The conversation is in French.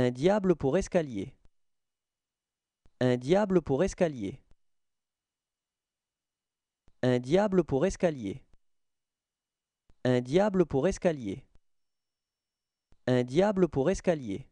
Un diable pour escalier. Un diable pour escalier. Un diable pour escalier. Un diable pour escalier. Un diable pour escalier.